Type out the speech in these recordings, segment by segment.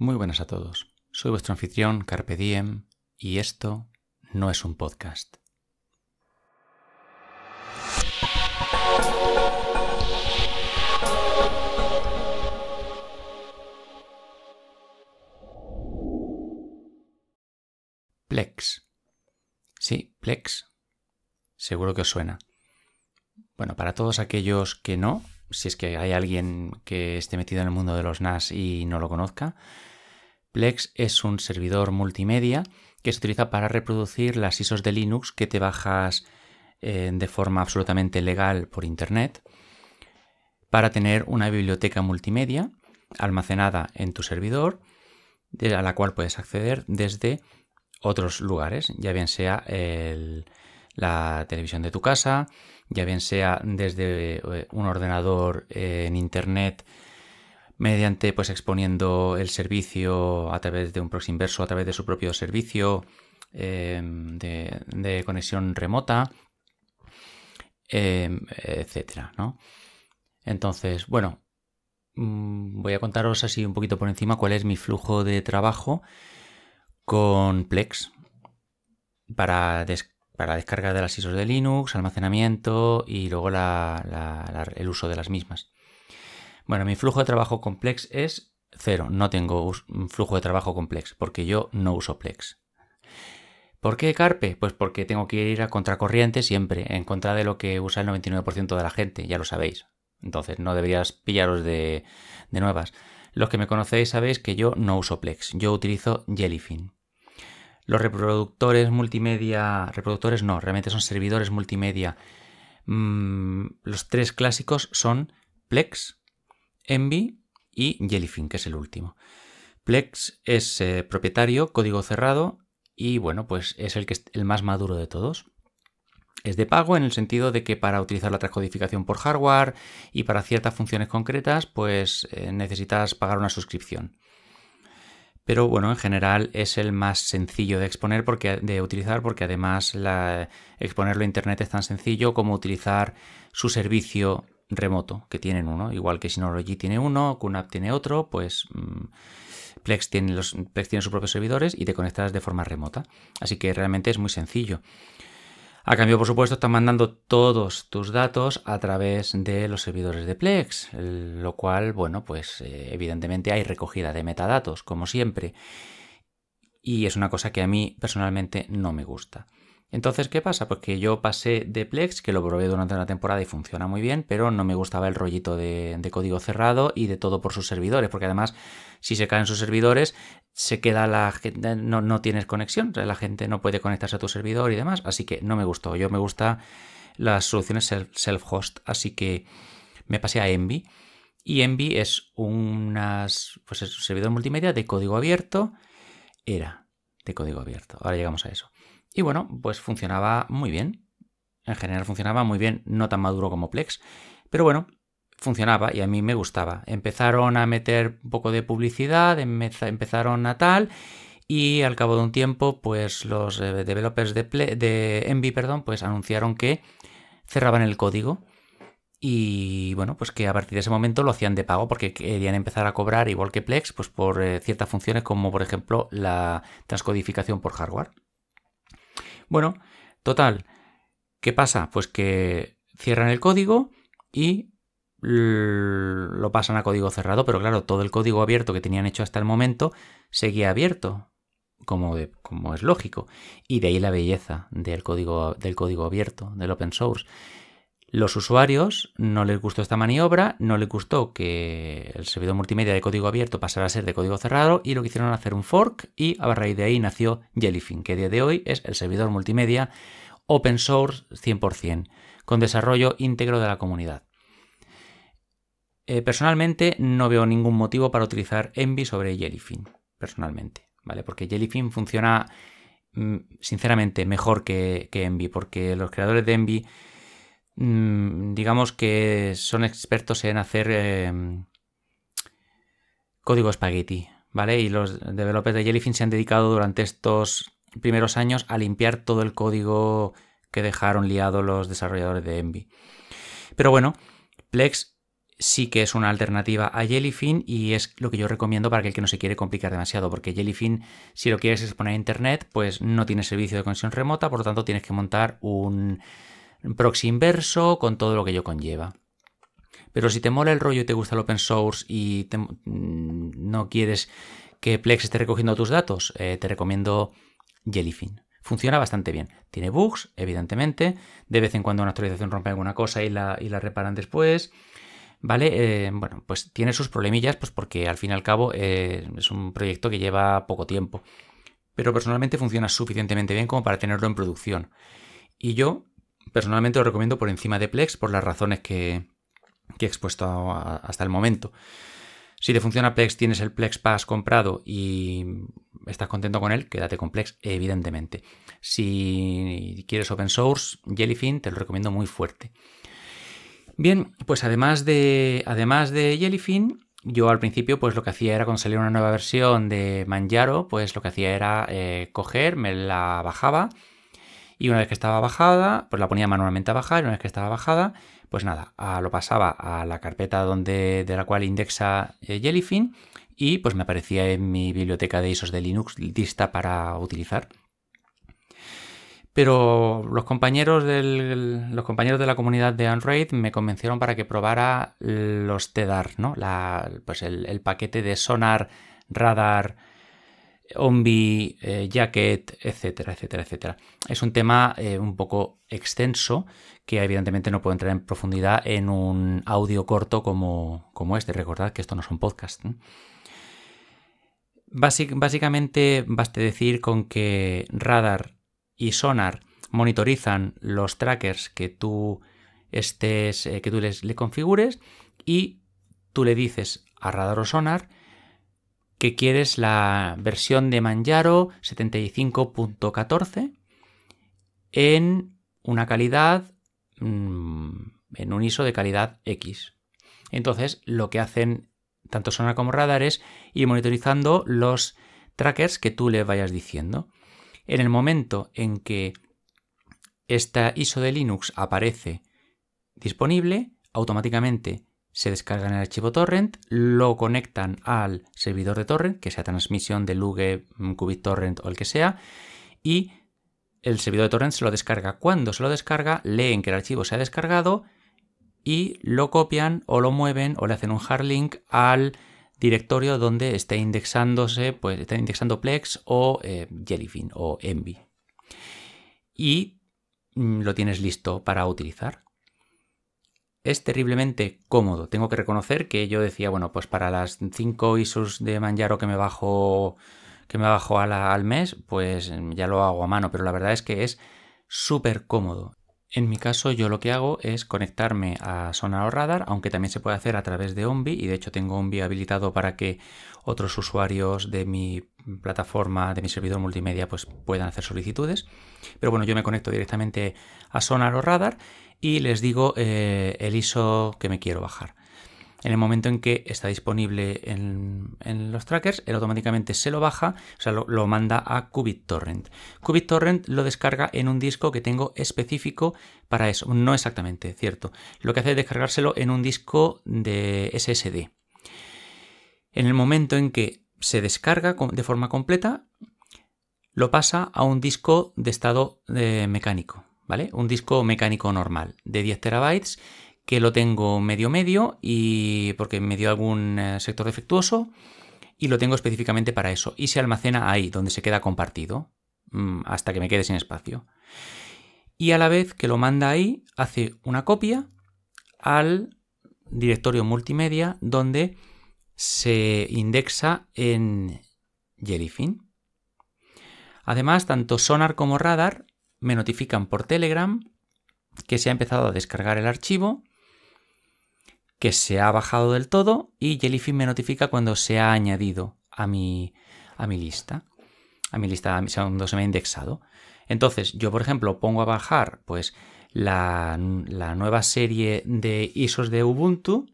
Muy buenas a todos. Soy vuestro anfitrión Carpe Diem y esto no es un podcast. Plex. Sí, Plex. Seguro que os suena. Bueno, para todos aquellos que no, si es que hay alguien que esté metido en el mundo de los NAS y no lo conozca. Plex es un servidor multimedia que se utiliza para reproducir las ISOs de Linux que te bajas eh, de forma absolutamente legal por Internet para tener una biblioteca multimedia almacenada en tu servidor a la cual puedes acceder desde otros lugares, ya bien sea el, la televisión de tu casa, ya bien sea desde eh, un ordenador en Internet, mediante pues exponiendo el servicio a través de un proxy inverso, a través de su propio servicio em, de, conexión remota, em, etcétera, ¿no? Entonces, bueno, mm, voy a contaros así un poquito por encima cuál es mi flujo de trabajo con Plex para des para la descarga de las ISOs de Linux, almacenamiento y luego el uso de las mismas. Bueno, mi flujo de trabajo complex es cero. No tengo un flujo de trabajo complex porque yo no uso Plex. ¿Por qué Carpe? Pues porque tengo que ir a contracorriente siempre, en contra de lo que usa el 99% de la gente, ya lo sabéis. Entonces no deberías pillaros de, de nuevas. Los que me conocéis sabéis que yo no uso Plex, yo utilizo Jellyfin los reproductores multimedia, reproductores no, realmente son servidores multimedia. Mm, los tres clásicos son Plex, Envy y Jellyfin, que es el último. Plex es eh, propietario, código cerrado y bueno, pues es el, que es el más maduro de todos. Es de pago en el sentido de que para utilizar la transcodificación por hardware y para ciertas funciones concretas, pues eh, necesitas pagar una suscripción pero bueno, en general es el más sencillo de exponer porque de utilizar porque además exponerlo a internet es tan sencillo como utilizar su servicio remoto que tienen uno, igual que Synology tiene uno, QNAP tiene otro, pues mm, Plex, tiene los, Plex tiene sus propios servidores y te conectas de forma remota. Así que realmente es muy sencillo. A cambio, por supuesto, están mandando todos tus datos a través de los servidores de Plex, lo cual, bueno, pues eh, evidentemente hay recogida de metadatos, como siempre. Y es una cosa que a mí personalmente no me gusta. Entonces, ¿qué pasa? Pues que yo pasé de Plex, que lo probé durante una temporada y funciona muy bien, pero no me gustaba el rollito de, código cerrado y de todo por sus servidores, porque además, si se caen sus servidores, se queda la gente, eh, no, tienes conexión, la gente no puede conectarse a tu servidor y demás, así que no me gustó. Yo me gusta las soluciones self-host, así que me pasé a Envy. Y Envy es, unas, pues es un servidor multimedia de código abierto, era de código abierto, ahora llegamos a eso y bueno, pues funcionaba muy bien. En general funcionaba muy bien, no tan maduro como Plex. Pero bueno, funcionaba y a mí me gustaba. Empezaron a meter un poco de publicidad, empezaron a tal y al cabo de un tiempo, pues los eh, developers de, de Envy, perdón, pues anunciaron que cerraban el código y bueno, pues que a partir de ese momento lo hacían de pago porque querían empezar a cobrar igual que Plex, pues por eh, ciertas funciones como por ejemplo la transcodificación por hardware. Bueno, total. ¿Qué pasa? Pues que cierran el código y lo pasan a código cerrado, pero claro, todo el código abierto que tenían hecho hasta el momento seguía abierto, como, es lógico. Y de ahí la belleza del código, del código abierto, del open source. Los usuarios no les gustó esta maniobra, no les gustó que el servidor multimedia de código abierto pasara a ser de código cerrado y lo que hicieron hacer un fork y a raíz de ahí nació Jellyfin, que a día de hoy es el servidor multimedia open source 100%, con desarrollo íntegro de la comunidad. Eh, personalmente no veo ningún motivo para utilizar Envy sobre Jellyfin, personalmente, ¿vale? Porque Jellyfin funciona mm, sinceramente mejor que, que Envy, porque los creadores de Envy Mm, digamos que son expertos en hacer códigos em, código ¿vale? Y los developers de Jellyfin se han dedicado durante estos primeros años a limpiar todo el código que dejaron liado los desarrolladores de Envy. Pero bueno, Plex sí que es una alternativa a Jellyfin y es lo que yo recomiendo para aquel que no se quiere complicar demasiado, porque Jellyfin, si lo quieres exponer a internet, pues no tiene servicio de conexión remota, por lo tanto tienes que montar un proxy inverso, con todo lo que ello conlleva. Pero si te mola el rollo y te gusta el open source y mm, no quieres que Plex esté recogiendo tus datos, eh, te recomiendo Jellyfin. Funciona bastante bien. Tiene bugs, evidentemente. De vez en cuando una actualización rompe alguna cosa y la, reparan después. ¿Vale? Eh, bueno, pues tiene sus problemillas, pues porque al fin y al cabo eh, es un proyecto que lleva poco tiempo. Pero personalmente funciona suficientemente bien como para tenerlo en producción. Y yo Personalmente lo recomiendo por encima de Plex por las razones que, he expuesto hasta el momento. Si te funciona Plex, tienes el Plex Pass comprado y estás contento con él, quédate con Plex, evidentemente. Si quieres open source, Jellyfin te lo recomiendo muy fuerte. Bien, pues además de, además de Jellyfin, yo al principio pues lo que hacía era cuando salía una nueva versión de Manjaro, pues lo que hacía era eh, coger, me la bajaba, y una vez que estaba bajada, pues la ponía manualmente a bajar. Y una vez que estaba bajada, pues nada, lo pasaba a la carpeta donde, de la cual indexa eh, Jellyfin y pues me aparecía en mi biblioteca de ISOs de Linux lista para utilizar. Pero los compañeros, del, los compañeros de la comunidad de Android me convencieron para que probara los TEDAR, ¿no? pues el, paquete de Sonar, Radar, Ombi, eh, Jacket, etcétera, etcétera, etcétera. Es un tema eh, un poco extenso que evidentemente no puedo entrar en profundidad en un audio corto como, como este. Recordad que esto no es un podcast. básicamente baste decir con que radar y sonar monitorizan los trackers que tú estés, eh, que tú les, le configures y tú le dices a radar o sonar que quieres la versión de Manjaro 75.14 en una calidad, mm, en un ISO de calidad X. Entonces, lo que hacen tanto sonar como radar es ir monitorizando los trackers que tú le vayas diciendo. En el momento en que esta ISO de Linux aparece disponible, automáticamente se descargan el archivo torrent, lo conectan al servidor de torrent, que sea transmisión de Luge, mm, Qubit Torrent o el que sea, y el servidor de torrent se lo descarga. Cuando se lo descarga, leen que el archivo se ha descargado y lo copian o lo mueven o le hacen un hard link al directorio donde esté indexándose, pues está indexando Plex o eh, Jellyfin o Envy. Y mm, lo tienes listo para utilizar. Es terriblemente cómodo. Tengo que reconocer que yo decía, bueno, pues para las 5 ISOs de Manjaro que me bajo, que me al mes, pues ya lo hago a mano, pero la verdad es que es súper cómodo. En mi caso yo lo que hago es conectarme a Sonar o Radar, aunque también se puede hacer a través de Ombi y de hecho tengo Ombi habilitado para que otros usuarios de mi plataforma, de mi servidor multimedia, pues puedan hacer solicitudes. Pero bueno, yo me conecto directamente a Sonar o Radar y les digo eh, el ISO que me quiero bajar. En el momento en que está disponible en, los trackers, él automáticamente se lo baja, o sea, lo, manda a QubitTorrent. QubitTorrent lo descarga en un disco que tengo específico para eso. No exactamente, cierto. Lo que hace es descargárselo en un disco de SSD. En el momento en que se descarga de forma completa, lo pasa a un disco de estado eh, mecánico. Un disco mecánico normal de 10 terabytes que lo tengo medio medio y porque me dio algún eh, sector defectuoso y lo tengo específicamente para eso y se almacena ahí donde se queda compartido mm, hasta que me quede sin espacio. Y a la vez que lo manda ahí, hace una copia al directorio multimedia donde se indexa en Jellyfin. Además, tanto Sonar como Radar me notifican por Telegram que se ha empezado a descargar el archivo, que se ha bajado del todo y Jellyfin me notifica cuando se ha añadido a mi, a mi lista, a mi lista, cuando se me ha indexado. Entonces, yo, por ejemplo, pongo a bajar pues la, la nueva serie de ISOs de Ubuntu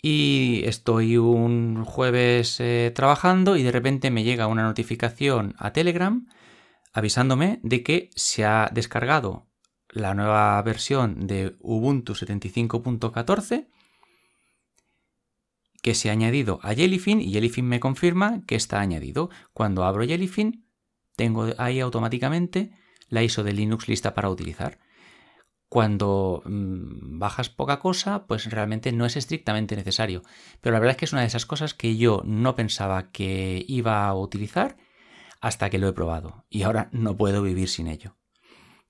y estoy un jueves eh, trabajando y de repente me llega una notificación a Telegram avisándome de que se ha descargado la nueva versión de Ubuntu 75.14 que se ha añadido a Jellyfin y Jellyfin me confirma que está añadido. Cuando abro Jellyfin tengo ahí automáticamente la ISO de Linux lista para utilizar. Cuando mm, bajas poca cosa, pues realmente no es estrictamente necesario. Pero la verdad es que es una de esas cosas que yo no pensaba que iba a utilizar hasta que lo he probado y ahora no puedo vivir sin ello.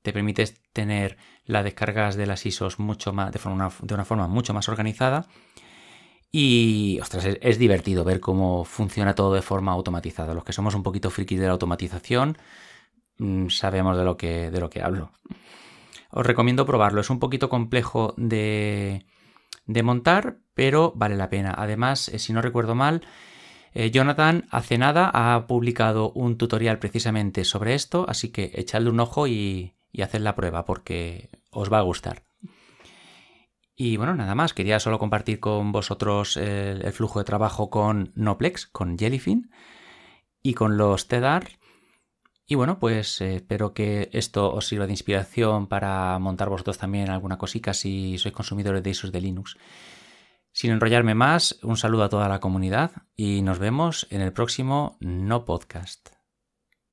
Te permite tener las descargas de las ISOs mucho más, de, de una forma mucho más organizada y, es, divertido ver cómo funciona todo de forma automatizada. Los que somos un poquito frikis de la automatización mm, sabemos de lo, que, de lo que hablo. Os recomiendo probarlo. Es un poquito complejo de, de montar, pero vale la pena. Además, eh, si no recuerdo mal, eh, Jonathan hace nada ha publicado un tutorial precisamente sobre esto, así que echadle un ojo y, haced la prueba porque os va a gustar. Y bueno, nada más, quería solo compartir con vosotros el, flujo de trabajo con Noplex, con Jellyfin y con los TEDAR. Y bueno, pues eh, espero que esto os sirva de inspiración para montar vosotros también alguna cosica si sois consumidores de ISOs de Linux. Sin enrollarme más, un saludo a toda la comunidad y nos vemos en el próximo No Podcast.